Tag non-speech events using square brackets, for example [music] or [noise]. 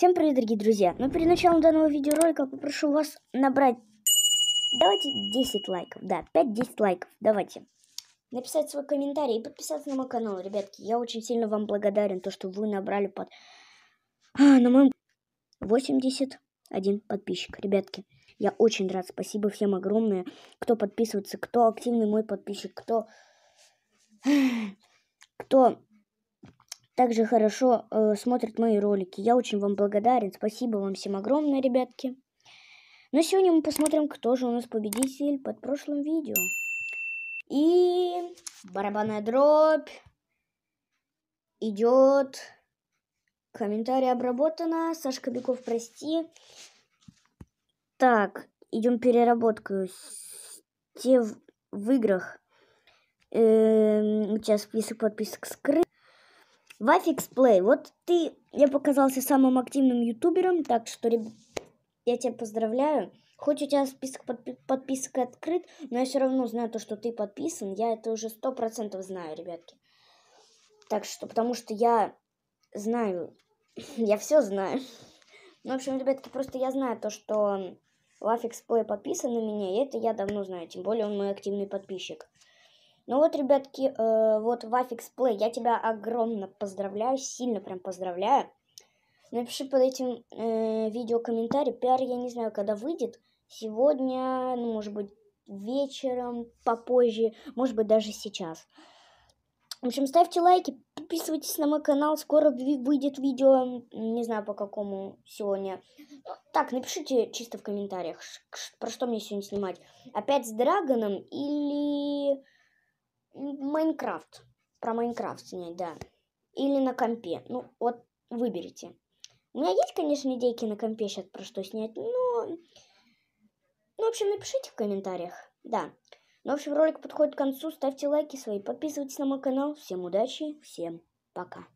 Всем привет, дорогие друзья! Но ну, перед началом данного видеоролика попрошу вас набрать... Давайте 10 лайков, да, 5-10 лайков, давайте. Написать свой комментарий и подписаться на мой канал, ребятки. Я очень сильно вам благодарен, то, что вы набрали под... А, на моем... 81 подписчик, ребятки. Я очень рад, спасибо всем огромное, кто подписывается, кто активный мой подписчик, кто... [sighs] кто также хорошо э, смотрят мои ролики. Я очень вам благодарен. Спасибо вам всем огромное, ребятки. Но ну, сегодня мы посмотрим, кто же у нас победитель под прошлым видео. И барабанная дробь идет. Комментарий обработано. Сашка Беков, прости. Так, идем переработку. Те в, в играх. Э, у тебя список подписок скрыт. Вафикс Плей, вот ты, я показался самым активным ютубером, так что, ребят, я тебя поздравляю. Хоть у тебя список подпи подписок открыт, но я все равно знаю то, что ты подписан. Я это уже сто процентов знаю, ребятки. Так что, потому что я знаю, [laughs] я все знаю. Ну, в общем, ребятки, просто я знаю то, что Лафикс Плей подписан на меня, и это я давно знаю, тем более он мой активный подписчик. Ну вот, ребятки, э, вот Вафикс Плей, я тебя огромно поздравляю, сильно прям поздравляю. Напиши под этим э, видео комментарий. Пиар я не знаю, когда выйдет. Сегодня, ну, может быть, вечером, попозже, может быть, даже сейчас. В общем, ставьте лайки, подписывайтесь на мой канал. Скоро выйдет видео, не знаю по какому сегодня. Так, напишите чисто в комментариях, про что мне сегодня снимать. Опять с Драгоном или... Майнкрафт. Про Майнкрафт снять, да. Или на компе. Ну, вот выберите. У меня есть, конечно, идейки на компе сейчас про что снять, но... Ну, в общем, напишите в комментариях. Да. Ну, в общем, ролик подходит к концу. Ставьте лайки свои, подписывайтесь на мой канал. Всем удачи, всем пока.